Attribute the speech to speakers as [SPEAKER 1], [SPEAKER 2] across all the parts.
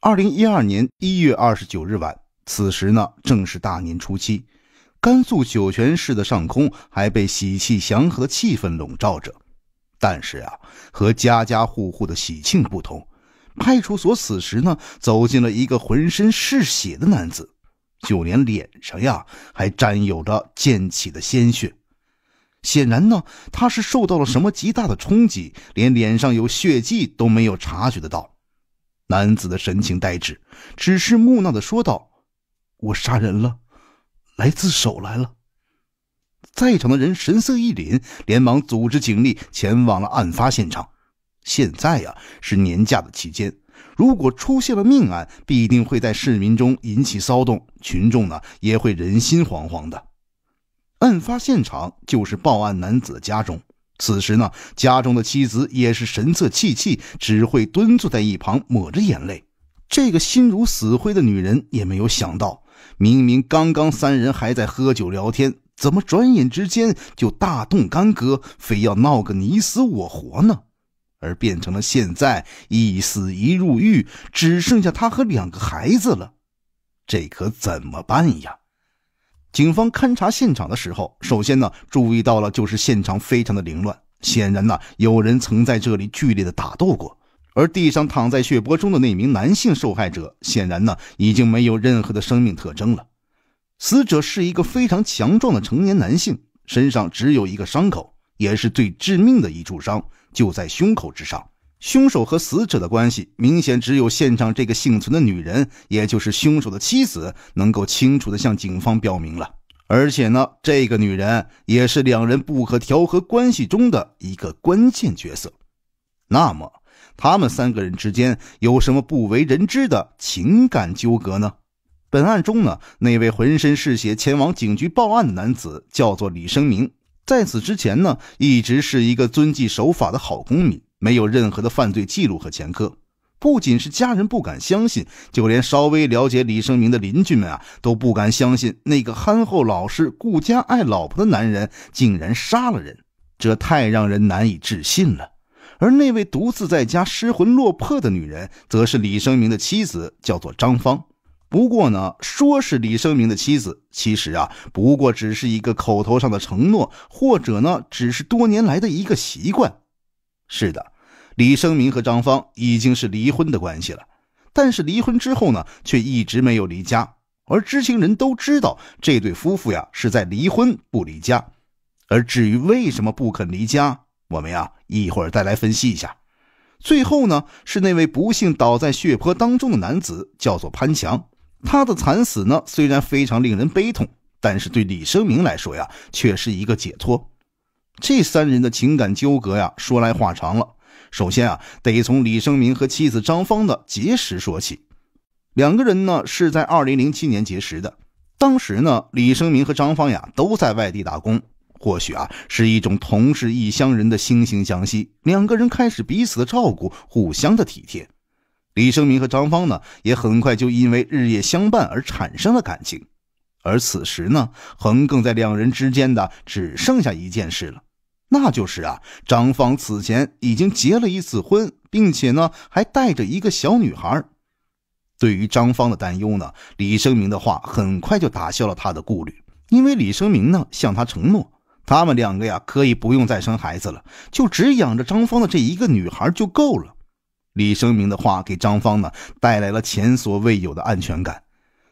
[SPEAKER 1] 二零一二年一月二十九日晚，此时呢正是大年初七，甘肃酒泉市的上空还被喜气祥和的气氛笼罩着。但是啊，和家家户户的喜庆不同，派出所此时呢走进了一个浑身是血的男子，就连脸上呀还沾有着溅起的鲜血。显然呢，他是受到了什么极大的冲击，连脸上有血迹都没有察觉得到。男子的神情呆滞，只是木讷的说道：“我杀人了，来自首来了。”在场的人神色一凛，连忙组织警力前往了案发现场。现在呀是年假的期间，如果出现了命案，必定会在市民中引起骚动，群众呢也会人心惶惶的。案发现场就是报案男子的家中。此时呢，家中的妻子也是神色气气，只会蹲坐在一旁抹着眼泪。这个心如死灰的女人也没有想到，明明刚刚三人还在喝酒聊天，怎么转眼之间就大动干戈，非要闹个你死我活呢？而变成了现在一死一入狱，只剩下她和两个孩子了，这可怎么办呀？警方勘察现场的时候，首先呢，注意到了就是现场非常的凌乱，显然呢，有人曾在这里剧烈的打斗过。而地上躺在血泊中的那名男性受害者，显然呢，已经没有任何的生命特征了。死者是一个非常强壮的成年男性，身上只有一个伤口，也是最致命的一处伤，就在胸口之上。凶手和死者的关系，明显只有现场这个幸存的女人，也就是凶手的妻子，能够清楚地向警方表明了。而且呢，这个女人也是两人不可调和关系中的一个关键角色。那么，他们三个人之间有什么不为人知的情感纠葛呢？本案中呢，那位浑身是血前往警局报案的男子叫做李生明，在此之前呢，一直是一个遵纪守法的好公民。没有任何的犯罪记录和前科，不仅是家人不敢相信，就连稍微了解李生明的邻居们啊，都不敢相信那个憨厚老实、顾家爱老婆的男人竟然杀了人，这太让人难以置信了。而那位独自在家失魂落魄的女人，则是李生明的妻子，叫做张芳。不过呢，说是李生明的妻子，其实啊，不过只是一个口头上的承诺，或者呢，只是多年来的一个习惯。是的，李生明和张芳已经是离婚的关系了，但是离婚之后呢，却一直没有离家。而知情人都知道，这对夫妇呀是在离婚不离家。而至于为什么不肯离家，我们呀一会儿再来分析一下。最后呢，是那位不幸倒在血泊当中的男子，叫做潘强。他的惨死呢，虽然非常令人悲痛，但是对李生明来说呀，却是一个解脱。这三人的情感纠葛呀，说来话长了。首先啊，得从李生明和妻子张芳的结识说起。两个人呢，是在二零零七年结识的。当时呢，李生明和张芳呀，都在外地打工。或许啊，是一种同是异乡人的惺惺相惜，两个人开始彼此的照顾，互相的体贴。李生明和张芳呢，也很快就因为日夜相伴而产生了感情。而此时呢，横亘在两人之间的只剩下一件事了。那就是啊，张芳此前已经结了一次婚，并且呢还带着一个小女孩。对于张芳的担忧呢，李生明的话很快就打消了他的顾虑，因为李生明呢向他承诺，他们两个呀可以不用再生孩子了，就只养着张芳的这一个女孩就够了。李生明的话给张芳呢带来了前所未有的安全感，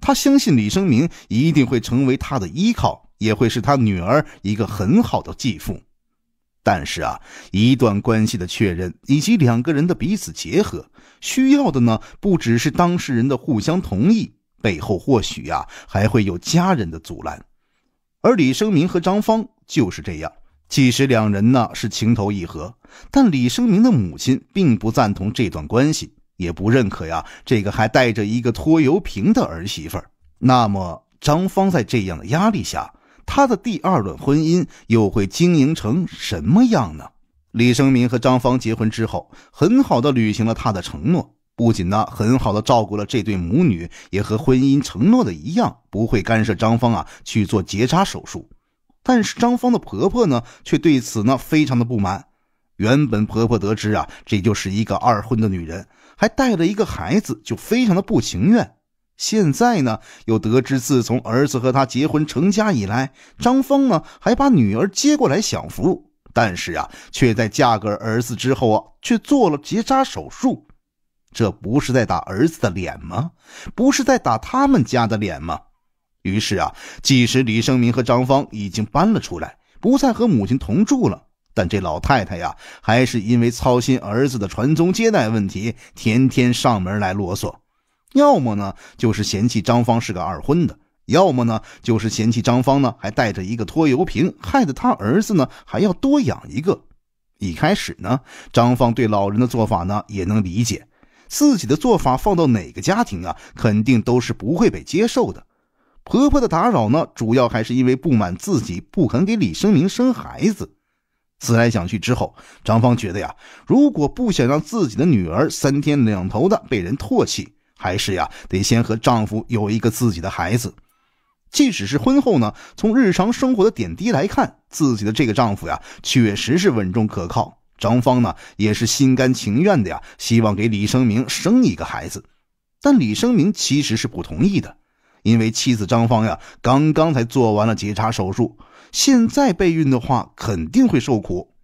[SPEAKER 1] 他相信李生明一定会成为他的依靠，也会是他女儿一个很好的继父。但是啊，一段关系的确认以及两个人的彼此结合，需要的呢，不只是当事人的互相同意，背后或许呀，还会有家人的阻拦。而李生明和张芳就是这样，即使两人呢是情投意合，但李生明的母亲并不赞同这段关系，也不认可呀这个还带着一个拖油瓶的儿媳妇。那么，张芳在这样的压力下。他的第二段婚姻又会经营成什么样呢？李生民和张芳结婚之后，很好的履行了他的承诺，不仅呢很好的照顾了这对母女，也和婚姻承诺的一样，不会干涉张芳啊去做结扎手术。但是张芳的婆婆呢，却对此呢非常的不满。原本婆婆得知啊这就是一个二婚的女人，还带了一个孩子，就非常的不情愿。现在呢，又得知自从儿子和他结婚成家以来，张芳呢还把女儿接过来享福，但是啊，却在嫁给儿子之后啊，却做了结扎手术，这不是在打儿子的脸吗？不是在打他们家的脸吗？于是啊，即使李生明和张芳已经搬了出来，不再和母亲同住了，但这老太太呀，还是因为操心儿子的传宗接代问题，天天上门来啰嗦。要么呢，就是嫌弃张芳是个二婚的；要么呢，就是嫌弃张芳呢还带着一个拖油瓶，害得他儿子呢还要多养一个。一开始呢，张芳对老人的做法呢也能理解，自己的做法放到哪个家庭啊，肯定都是不会被接受的。婆婆的打扰呢，主要还是因为不满自己不肯给李生明生孩子。思来想去之后，张芳觉得呀，如果不想让自己的女儿三天两头的被人唾弃，还是呀，得先和丈夫有一个自己的孩子。即使是婚后呢，从日常生活的点滴来看，自己的这个丈夫呀，确实是稳重可靠。张芳呢，也是心甘情愿的呀，希望给李生明生一个孩子。但李生明其实是不同意的，因为妻子张芳呀，刚刚才做完了结扎手术，现在备孕的话肯定会受苦。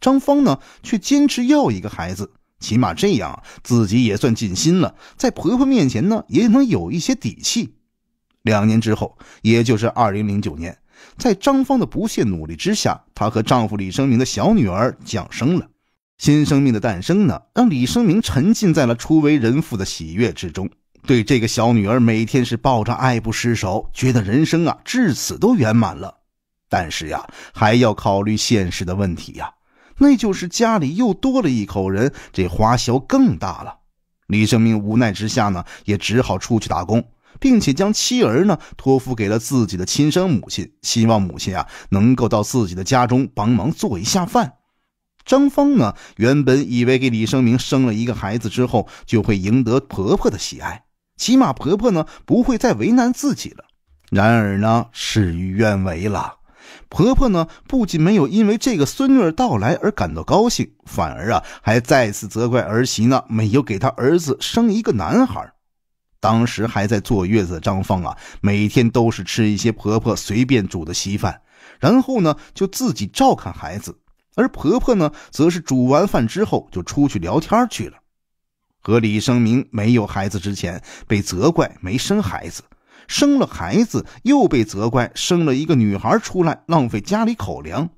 [SPEAKER 1] 张芳呢，却坚持要一个孩子。起码这样，自己也算尽心了，在婆婆面前呢，也能有一些底气。两年之后，也就是二零零九年，在张芳的不懈努力之下，她和丈夫李生明的小女儿降生了。新生命的诞生呢，让李生明沉浸在了初为人父的喜悦之中，对这个小女儿每天是抱着爱不释手，觉得人生啊至此都圆满了。但是呀，还要考虑现实的问题呀。那就是家里又多了一口人，这花销更大了。李生明无奈之下呢，也只好出去打工，并且将妻儿呢托付给了自己的亲生母亲，希望母亲啊能够到自己的家中帮忙做一下饭。张芳呢，原本以为给李生明生了一个孩子之后，就会赢得婆婆的喜爱，起码婆婆呢不会再为难自己了。然而呢，事与愿违了。婆婆呢，不仅没有因为这个孙女儿到来而感到高兴，反而啊，还再次责怪儿媳呢，没有给她儿子生一个男孩。当时还在坐月子的张芳啊，每天都是吃一些婆婆随便煮的稀饭，然后呢，就自己照看孩子，而婆婆呢，则是煮完饭之后就出去聊天去了。和李生明没有孩子之前被责怪没生孩子。生了孩子又被责怪，生了一个女孩出来浪费家里口粮。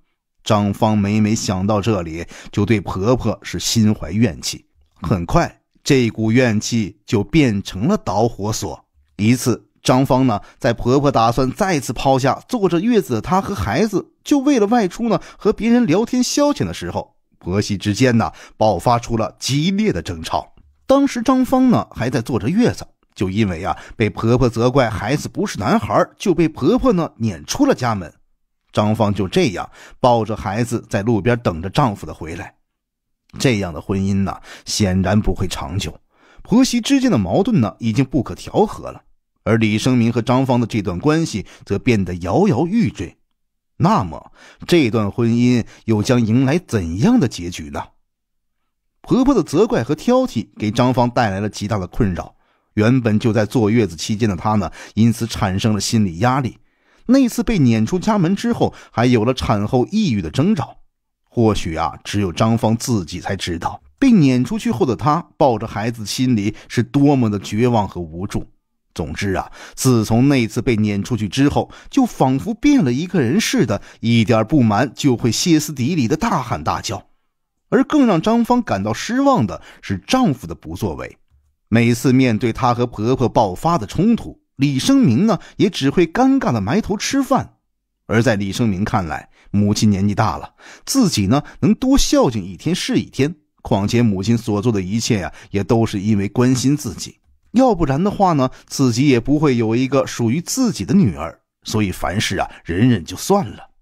[SPEAKER 1] 张芳每每想到这里，就对婆婆是心怀怨气。很快，这股怨气就变成了导火索。一次，张芳呢，在婆婆打算再次抛下坐着月子的她和孩子，就为了外出呢和别人聊天消遣的时候，婆媳之间呢爆发出了激烈的争吵。当时，张芳呢还在坐着月子。就因为啊被婆婆责怪孩子不是男孩，就被婆婆呢撵出了家门。张芳就这样抱着孩子在路边等着丈夫的回来。这样的婚姻呢显然不会长久，婆媳之间的矛盾呢已经不可调和了，而李生明和张芳的这段关系则变得摇摇欲坠。那么这段婚姻又将迎来怎样的结局呢？婆婆的责怪和挑剔给张芳带来了极大的困扰。原本就在坐月子期间的她呢，因此产生了心理压力。那次被撵出家门之后，还有了产后抑郁的征兆。或许啊，只有张芳自己才知道，被撵出去后的她抱着孩子，心里是多么的绝望和无助。总之啊，自从那次被撵出去之后，就仿佛变了一个人似的，一点不满就会歇斯底里的大喊大叫。而更让张芳感到失望的是丈夫的不作为。每次面对她和婆婆爆发的冲突，李生明呢也只会尴尬的埋头吃饭。而在李生明看来，母亲年纪大了，自己呢能多孝敬一天是一天。况且母亲所做的一切呀，也都是因为关心自己，要不然的话呢，自己也不会有一个属于自己的女儿。所以凡事啊，忍忍就算了。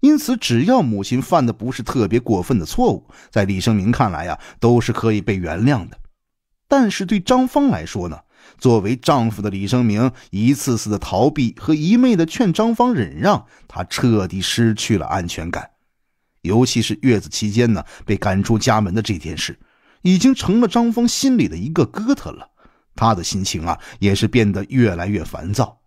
[SPEAKER 1] 因此，只要母亲犯的不是特别过分的错误，在李生明看来呀，都是可以被原谅的。但是对张芳来说呢，作为丈夫的李生明一次次的逃避和一昧的劝张芳忍让，她彻底失去了安全感。尤其是月子期间呢，被赶出家门的这件事，已经成了张芳心里的一个疙瘩了。她的心情啊，也是变得越来越烦躁。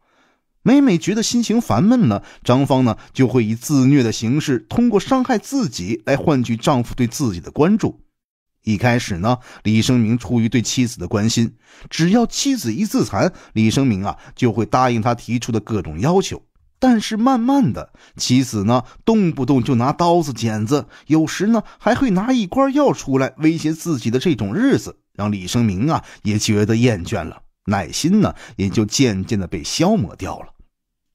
[SPEAKER 1] 每每觉得心情烦闷了，张芳呢，就会以自虐的形式，通过伤害自己来换取丈夫对自己的关注。一开始呢，李生明出于对妻子的关心，只要妻子一自残，李生明啊就会答应他提出的各种要求。但是慢慢的，妻子呢动不动就拿刀子剪子，有时呢还会拿一罐药出来威胁自己。的这种日子让李生明啊也觉得厌倦了，耐心呢也就渐渐的被消磨掉了。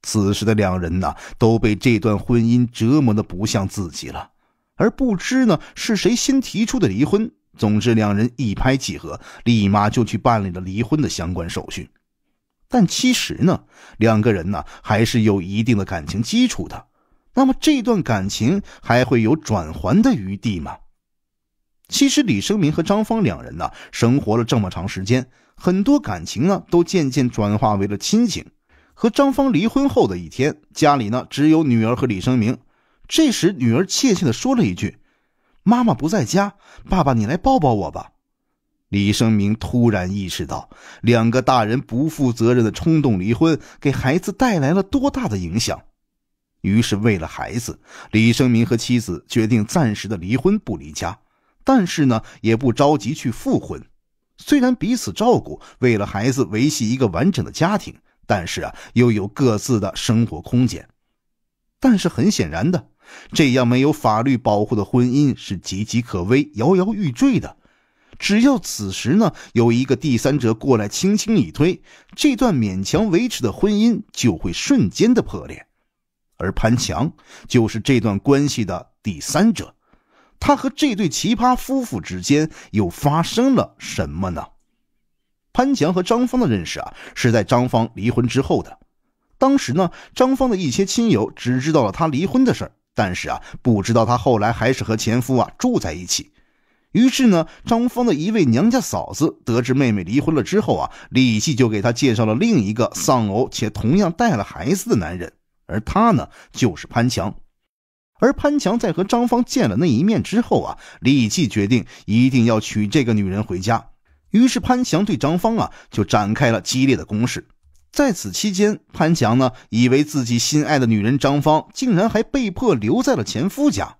[SPEAKER 1] 此时的两人呢都被这段婚姻折磨的不像自己了。而不知呢是谁先提出的离婚。总之，两人一拍即合，立马就去办理了离婚的相关手续。但其实呢，两个人呢还是有一定的感情基础的。那么，这段感情还会有转还的余地吗？其实，李生明和张芳两人呢，生活了这么长时间，很多感情呢都渐渐转化为了亲情。和张芳离婚后的一天，家里呢只有女儿和李生明。这时，女儿怯怯的说了一句：“妈妈不在家，爸爸你来抱抱我吧。”李生明突然意识到，两个大人不负责任的冲动离婚，给孩子带来了多大的影响。于是，为了孩子，李生明和妻子决定暂时的离婚不离家，但是呢，也不着急去复婚。虽然彼此照顾，为了孩子维系一个完整的家庭，但是啊，又有各自的生活空间。但是很显然的。这样没有法律保护的婚姻是岌岌可危、摇摇欲坠的。只要此时呢有一个第三者过来轻轻一推，这段勉强维持的婚姻就会瞬间的破裂。而潘强就是这段关系的第三者，他和这对奇葩夫妇之间又发生了什么呢？潘强和张芳的认识啊，是在张芳离婚之后的。当时呢，张芳的一些亲友只知道了她离婚的事儿。但是啊，不知道她后来还是和前夫啊住在一起。于是呢，张芳的一位娘家嫂子得知妹妹离婚了之后啊，立即就给她介绍了另一个丧偶且同样带了孩子的男人，而他呢就是潘强。而潘强在和张芳见了那一面之后啊，立即决定一定要娶这个女人回家。于是潘强对张芳啊就展开了激烈的攻势。在此期间，潘强呢，以为自己心爱的女人张芳竟然还被迫留在了前夫家。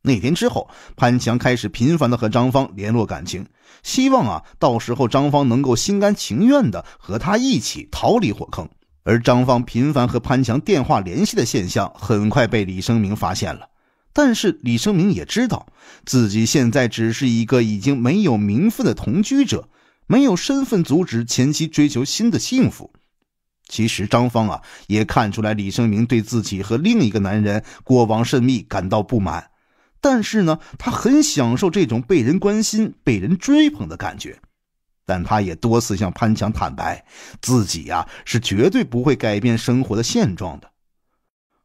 [SPEAKER 1] 那天之后，潘强开始频繁的和张芳联络感情，希望啊，到时候张芳能够心甘情愿的和他一起逃离火坑。而张芳频繁和潘强电话联系的现象，很快被李生明发现了。但是李生明也知道，自己现在只是一个已经没有名分的同居者，没有身份阻止前妻追求新的幸福。其实张芳啊，也看出来李生明对自己和另一个男人过往甚密感到不满，但是呢，他很享受这种被人关心、被人追捧的感觉。但他也多次向潘强坦白，自己呀是绝对不会改变生活的现状的。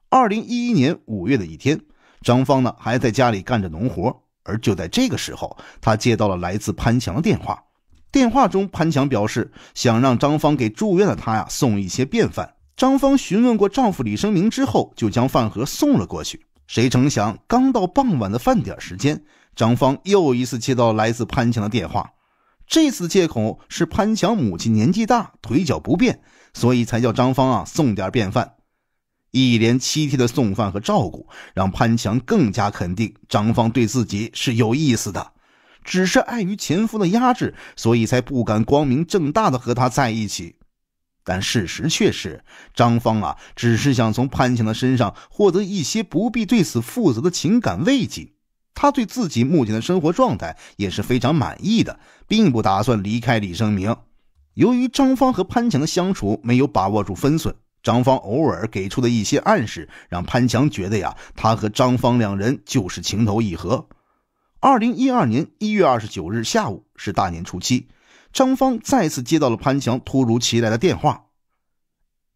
[SPEAKER 1] 二零一一年五月的一天，张芳呢还在家里干着农活，而就在这个时候，他接到了来自潘强的电话。电话中，潘强表示想让张芳给住院的他呀送一些便饭。张芳询问过丈夫李生明之后，就将饭盒送了过去。谁成想，刚到傍晚的饭点时间，张芳又一次接到来自潘强的电话。这次借口是潘强母亲年纪大，腿脚不便，所以才叫张芳啊送点便饭。一连七天的送饭和照顾，让潘强更加肯定张芳对自己是有意思的。只是碍于前夫的压制，所以才不敢光明正大的和他在一起。但事实却是，张芳啊，只是想从潘强的身上获得一些不必对此负责的情感慰藉。他对自己目前的生活状态也是非常满意的，并不打算离开李生明。由于张芳和潘强的相处没有把握住分寸，张芳偶尔给出的一些暗示，让潘强觉得呀，他和张芳两人就是情投意合。二零一二年一月二十九日下午是大年初七，张芳再次接到了潘强突如其来的电话：“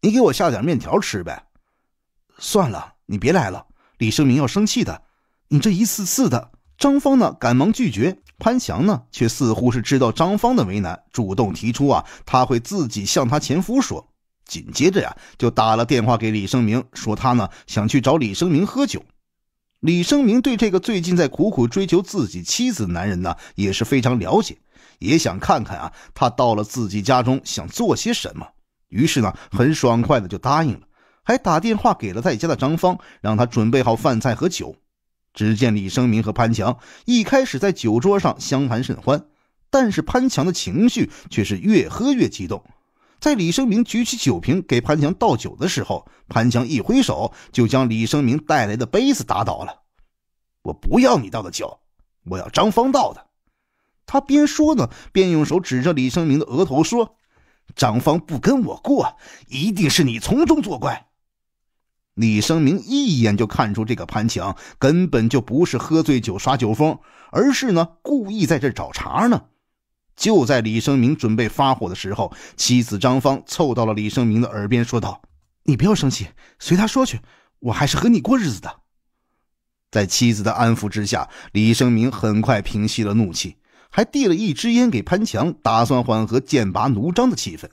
[SPEAKER 1] 你给我下点面条吃呗。”“算了，你别来了，李生明要生气的。”“你这一次次的。”张芳呢，赶忙拒绝。潘强呢，却似乎是知道张芳的为难，主动提出：“啊，他会自己向他前夫说。”紧接着呀，就打了电话给李生明，说他呢想去找李生明喝酒。李生明对这个最近在苦苦追求自己妻子的男人呢，也是非常了解，也想看看啊，他到了自己家中想做些什么。于是呢，很爽快的就答应了，还打电话给了在家的张芳，让他准备好饭菜和酒。只见李生明和潘强一开始在酒桌上相谈甚欢，但是潘强的情绪却是越喝越激动。在李生明举起酒瓶给潘强倒酒的时候，潘强一挥手就将李生明带来的杯子打倒了。我不要你倒的酒，我要张芳倒的。他边说呢，边用手指着李生明的额头说：“张芳不跟我过，一定是你从中作怪。”李生明一眼就看出这个潘强根本就不是喝醉酒耍酒疯，而是呢故意在这找茬呢。就在李生明准备发火的时候，妻子张芳凑到了李生明的耳边说道：“你不要生气，随他说去，我还是和你过日子的。”在妻子的安抚之下，李生明很快平息了怒气，还递了一支烟给潘强，打算缓和剑拔弩张的气氛。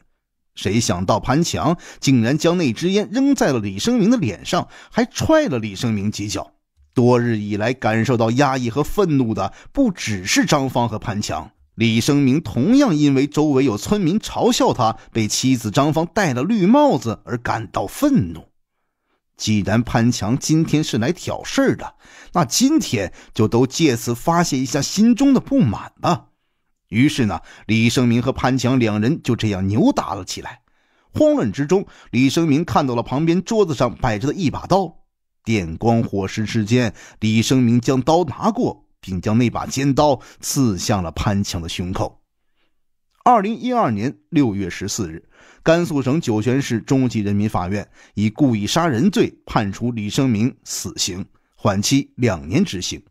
[SPEAKER 1] 谁想到潘强竟然将那支烟扔在了李生明的脸上，还踹了李生明几脚。多日以来感受到压抑和愤怒的，不只是张芳和潘强。李生明同样因为周围有村民嘲笑他被妻子张芳戴了绿帽子而感到愤怒。既然潘强今天是来挑事儿的，那今天就都借此发泄一下心中的不满吧。于是呢，李生明和潘强两人就这样扭打了起来。慌乱之中，李生明看到了旁边桌子上摆着的一把刀。电光火石之间，李生明将刀拿过。并将那把尖刀刺向了潘强的胸口。二零一二年六月十四日，甘肃省酒泉市中级人民法院以故意杀人罪判处李生明死刑，缓期两年执行。